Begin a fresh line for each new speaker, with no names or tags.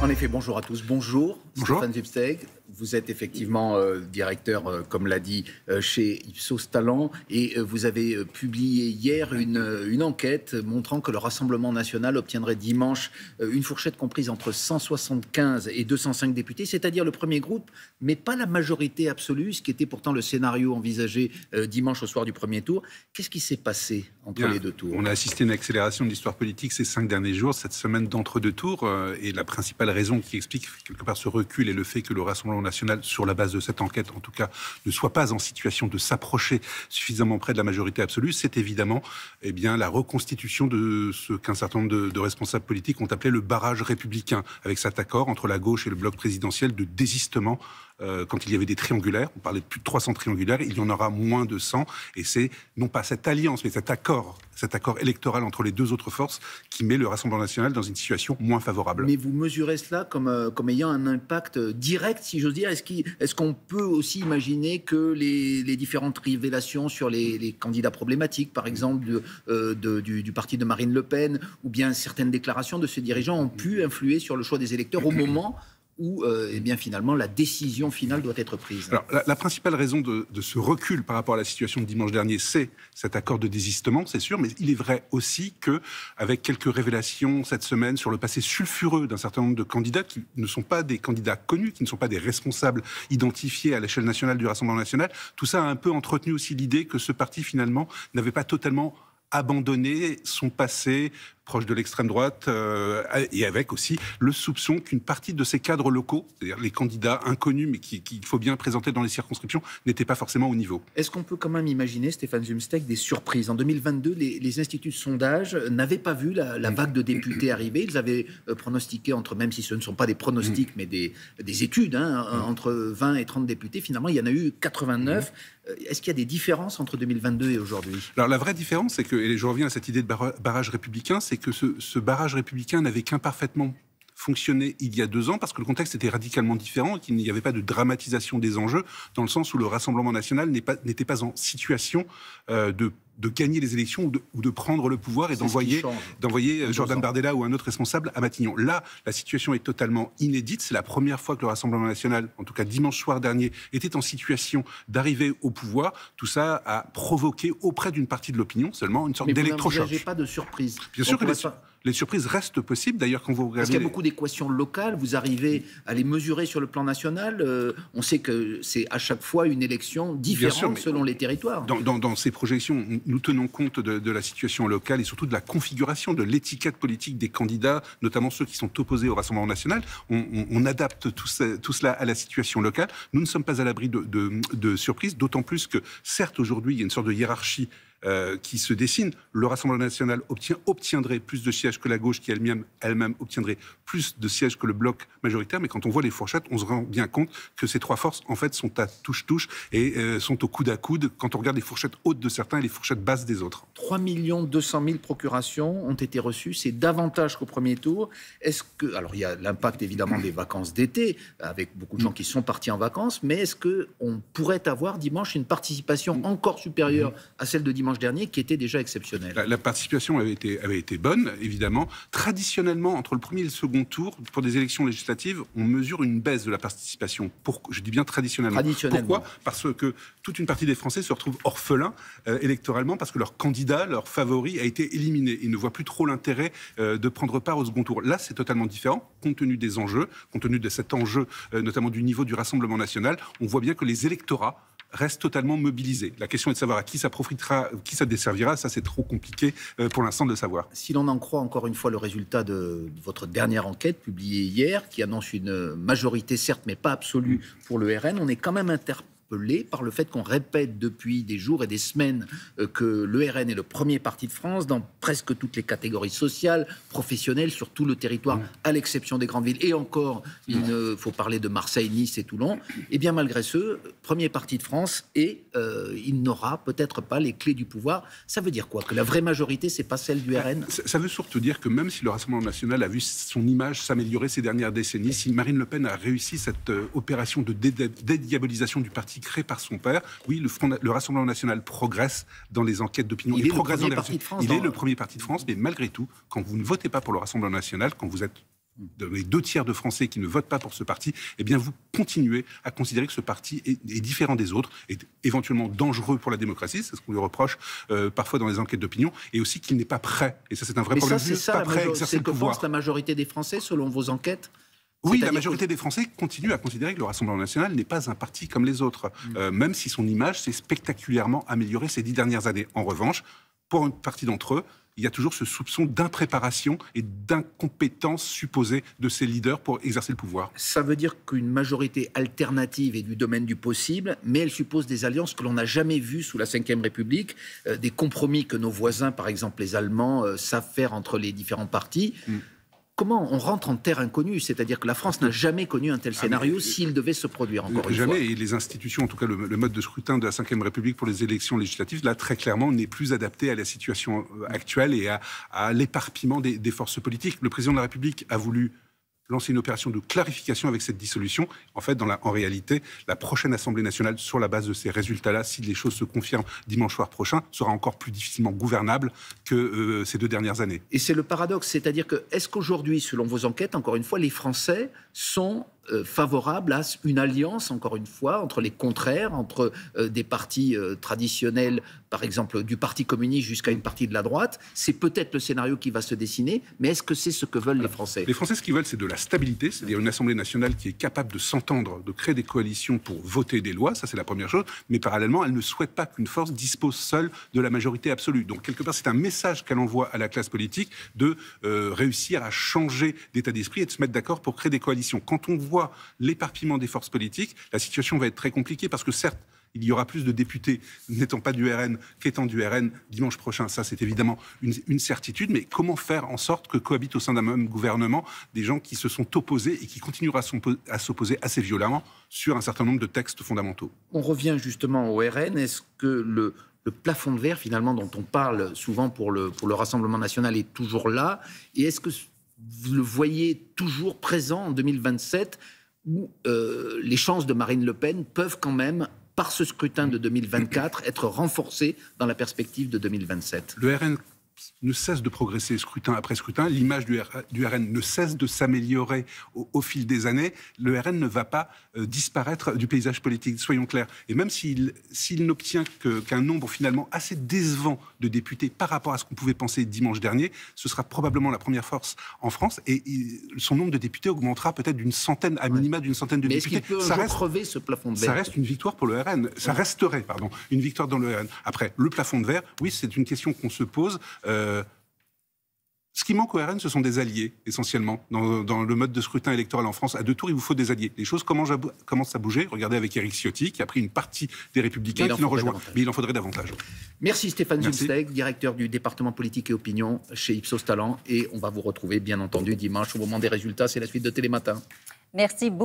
En effet, bonjour à tous. Bonjour, bonjour. Stéphane vous êtes effectivement euh, directeur, euh, comme l'a dit, euh, chez Ipsos Talent, et vous avez publié hier une, une, enquête montrant que le Rassemblement national obtiendrait dimanche une fourchette comprise entre 175 et 205 députés, c'est-à-dire le premier groupe, mais pas la majorité absolue, ce qui était pourtant le scénario envisagé dimanche au soir du premier tour. Qu'est-ce qui s'est passé entre les deux tours On a assisté
à une accélération de l'histoire politique ces cinq derniers jours, cette semaine d'entre-deux tours, et la principale raison qui explique quelque part ce recul est le fait que le Rassemblement national, sur la base de cette enquête en tout cas, ne soit pas en situation de s'approcher suffisamment près de la majorité absolue, c'est évidemment eh bien, la reconstitution de ce qu'un certain nombre de, responsables politiques ont appelé le barrage républicain, avec cet accord entre la gauche et le bloc présidentiel de désistement euh, quand il y avait des triangulaires, on parlait de plus de 300 triangulaires, il y en aura moins de 100. Et c'est non pas cette alliance, mais cet accord, cet accord électoral entre les deux autres forces qui met le Rassemblement national dans une situation moins favorable. Mais
vous mesurez cela comme, euh, ayant un impact direct, si j'ose dire. Est-ce qu'on peut aussi imaginer que les, différentes révélations sur les, candidats problématiques, par exemple euh, du, du parti de Marine Le Pen, ou bien certaines déclarations de ces dirigeants ont pu influer sur le choix des électeurs au moment où euh, eh bien, finalement la décision finale doit être prise.
Alors, la, principale raison de, ce recul par rapport à la situation de dimanche dernier, c'est cet accord de désistement, c'est sûr, mais il est vrai aussi qu'avec quelques révélations cette semaine sur le passé sulfureux d'un certain nombre de candidats qui ne sont pas des candidats connus, qui ne sont pas des responsables identifiés à l'échelle nationale du Rassemblement national, tout ça a un peu entretenu aussi l'idée que ce parti finalement n'avait pas totalement abandonné son passé proche de l'extrême droite, euh, et avec aussi le soupçon qu'une partie de ces cadres locaux, c'est-à-dire les candidats
inconnus mais qu'il faut bien présenter dans les circonscriptions, n'étaient pas forcément au niveau. Est-ce qu'on peut quand même imaginer, Stéphane Zumsteck, des surprises En 2022, les, instituts de sondage n'avaient pas vu la, vague de députés arriver. Ils avaient euh, pronostiqué entre, même si ce ne sont pas des pronostics, mm. mais des, des études, hein, mm. entre 20 et 30 députés. Finalement, il y en a eu 89. Mm. Euh, est-ce qu'il y a des différences entre 2022 et aujourd'hui
Alors la vraie différence, c'est que, et je reviens à cette idée de barrage républicain, c'est que ce, barrage républicain n'avait qu'imparfaitement fonctionné il y a deux ans parce que le contexte était radicalement différent, qu'il n'y avait pas de dramatisation des enjeux, dans le sens où le Rassemblement national n'était pas, en situation euh, de de gagner les élections ou de, prendre le pouvoir et d'envoyer euh, Jordan Bardella ou un autre responsable à Matignon. Là, la situation est totalement inédite. C'est la première fois que le Rassemblement national, en tout cas dimanche soir dernier, était en situation d'arriver au pouvoir. Tout ça a provoqué auprès d'une partie de l'opinion seulement une sorte d'électrochoc. Mais
pas de surprise. Bien sûr que les surprises restent possibles. D'ailleurs, quand vous regardez. Parce qu'il y a beaucoup d'équations locales, vous arrivez à les mesurer sur le plan national. Euh, on sait que c'est à chaque fois une élection différente selon les territoires. Dans,
ces projections, nous tenons compte de, la situation locale et surtout de la configuration, de l'étiquette politique des candidats, notamment ceux qui sont opposés au Rassemblement national. On, adapte tout, tout, cela à la situation locale. Nous ne sommes pas à l'abri de, de surprises, d'autant plus que, certes, aujourd'hui, il y a une sorte de hiérarchie euh, qui se dessine. Le Rassemblement national obtient, obtiendrait plus de sièges que la gauche, qui elle-même elle obtiendrait plus de sièges que le bloc majoritaire. Mais quand on voit les fourchettes, on se rend bien compte que ces trois forces, en fait, sont à touche-touche et euh, sont au coude à coude quand on regarde les fourchettes
hautes de certains et les fourchettes basses des autres. 3 200 000 procurations ont été reçues. C'est davantage qu'au premier tour. Est-ce que. Alors, il y a l'impact évidemment des vacances d'été, avec beaucoup de gens qui sont partis en vacances, mais est-ce qu'on pourrait avoir dimanche une participation encore supérieure à celle de dimanche dernier, qui était déjà exceptionnel.
La, participation avait été, bonne, évidemment. Traditionnellement, entre le premier et le second tour, pour des élections législatives, on mesure une baisse de la participation. Pour, je dis bien traditionnellement. Pourquoi Parce que toute une partie des Français se retrouvent orphelins euh, électoralement parce que leur candidat, leur favori, a été éliminé. Ils ne voient plus trop l'intérêt euh, de prendre part au second tour. Là, c'est totalement différent, compte tenu des enjeux, compte tenu de cet enjeu, euh, notamment du niveau du Rassemblement national. On voit bien que les électorats reste totalement mobilisé. La question est de savoir à qui
ça profitera, qui ça desservira, ça c'est trop compliqué euh, pour l'instant de savoir. Si l'on en croit encore une fois le résultat de votre dernière enquête publiée hier, qui annonce une majorité certes mais pas absolue mm. pour le RN, on est quand même interpellé par le fait qu'on répète depuis des jours et des semaines euh, que le RN est le premier parti de France dans presque toutes les catégories sociales, professionnelles, sur tout le territoire, mm. à l'exception des grandes villes. Et encore, il mm. ne faut parler de Marseille, Nice et Toulon. Et eh bien malgré ce, premier parti de France et euh, il n'aura peut-être pas les clés du pouvoir. Ça veut dire quoi Que la vraie majorité, c'est pas celle du bah, RN ça veut surtout dire que même
si le Rassemblement national a vu son image s'améliorer ces dernières décennies, si Marine Le Pen a réussi cette euh, opération de dédiabolisation du parti créé par son père. Oui, le, Rassemblement national progresse dans les enquêtes d'opinion. Il, est, le premier, parti de, France, mais malgré tout, quand vous ne votez pas pour le Rassemblement national, quand vous êtes les deux tiers de Français qui ne votent pas pour ce parti, eh bien vous continuez à considérer que ce parti est, différent des autres, est éventuellement dangereux pour la démocratie, c'est ce qu'on lui reproche euh, parfois dans les enquêtes d'opinion, et aussi qu'il n'est pas prêt. Et ça c'est un vrai problème. Ça, c'est ça, pas que
la majorité des Français selon vos enquêtes oui, la majorité des Français continuent à considérer
que le Rassemblement national n'est pas un parti comme les autres, mm. euh, même si son image s'est spectaculairement améliorée ces dix dernières années. En revanche, pour une partie d'entre eux, il y a toujours ce soupçon d'impréparation et
d'incompétence supposée de ces leaders pour exercer le pouvoir. Ça veut dire qu'une majorité alternative est du domaine du possible, mais elle suppose des alliances que l'on n'a jamais vues sous la Ve République, euh, des compromis que nos voisins, par exemple les Allemands, euh, savent faire entre les différents partis. Mm comment on rentre en terre inconnue C'est-à-dire que la France n'a jamais connu un tel ah, scénario euh, s'il devait se produire encore jamais,
une fois. et les institutions, en tout cas le, mode de scrutin de la Ve République pour les élections législatives, là très clairement n'est plus adapté à la situation euh, actuelle et à, l'éparpillement des forces politiques. Le président de la République a voulu lancer une opération de clarification avec cette dissolution. En fait, en réalité, la prochaine Assemblée nationale, sur la base de ces résultats-là, si les choses se confirment dimanche
soir prochain, sera encore plus difficilement gouvernable que euh, ces deux dernières années. Et c'est le paradoxe, c'est-à-dire que est-ce qu'aujourd'hui, selon vos enquêtes, encore une fois, les Français sont euh, favorables à une alliance, encore une fois, entre les contraires, entre euh, des partis traditionnels par exemple du Parti communiste jusqu'à une partie de la droite. C'est peut-être le scénario qui va se dessiner, mais est-ce que c'est ce que veulent les Français Les Français, ce qu'ils veulent, c'est de la stabilité, c'est-à-dire une Assemblée nationale qui est capable de s'entendre,
de créer des coalitions pour voter des lois, ça c'est la première chose, mais parallèlement, elle ne souhaite pas qu'une force dispose seule de la majorité absolue. Donc quelque part, c'est un message qu'elle envoie à la classe politique de euh, réussir à changer d'état d'esprit et de se mettre d'accord pour créer des coalitions. Quand on voit l'éparpillement des forces politiques, la situation va être très compliquée parce que certes, il y aura plus de députés n'étant pas du RN qu'étant du RN dimanche prochain. Ça, c'est évidemment une, certitude. Mais comment faire en sorte que cohabitent au sein d'un même gouvernement des gens qui se sont opposés et qui continueront à s'opposer assez violemment
sur un certain nombre de textes fondamentaux On revient justement au RN. Est-ce que le, le plafond de verre, finalement, dont on parle souvent pour le, pour le Rassemblement national, est toujours là Et est-ce que vous le voyez toujours présent en 2027 où euh, les chances de Marine Le Pen peuvent quand même par ce scrutin de 2024, être renforcé dans la perspective de 2027.
Le RN ne cesse de progresser scrutin après scrutin. L'image du, RN ne cesse de s'améliorer au, fil des années. Le RN ne va pas euh, disparaître du paysage politique, soyons clairs. Et même s'il n'obtient qu'un nombre finalement assez décevant de députés par rapport à ce qu'on pouvait penser dimanche dernier, ce sera probablement la première force en France. Et son nombre de députés augmentera peut-être d'une centaine, à minima d'une centaine de Mais députés. Peut ça reste, crever ce plafond de verre Ça reste une victoire pour le RN. Ça resterait, pardon, une victoire dans le RN. Après, le plafond de verre, oui, c'est une question qu'on se pose. Euh, ce qui manque au RN, ce sont des alliés, essentiellement, dans, le mode de scrutin électoral en France. À deux tours, il vous faut des alliés. Les choses commencent
à, bouger. Regardez avec Éric Ciotti, qui a pris une partie des Républicains, qui l'ont rejoint. Mais il en faudrait davantage. Merci Stéphane Zulsteg, directeur du département politique et opinion chez Ipsos Talent. Et on va vous retrouver, bien entendu, dimanche au moment des résultats. C'est la suite de Télématin. Merci beaucoup.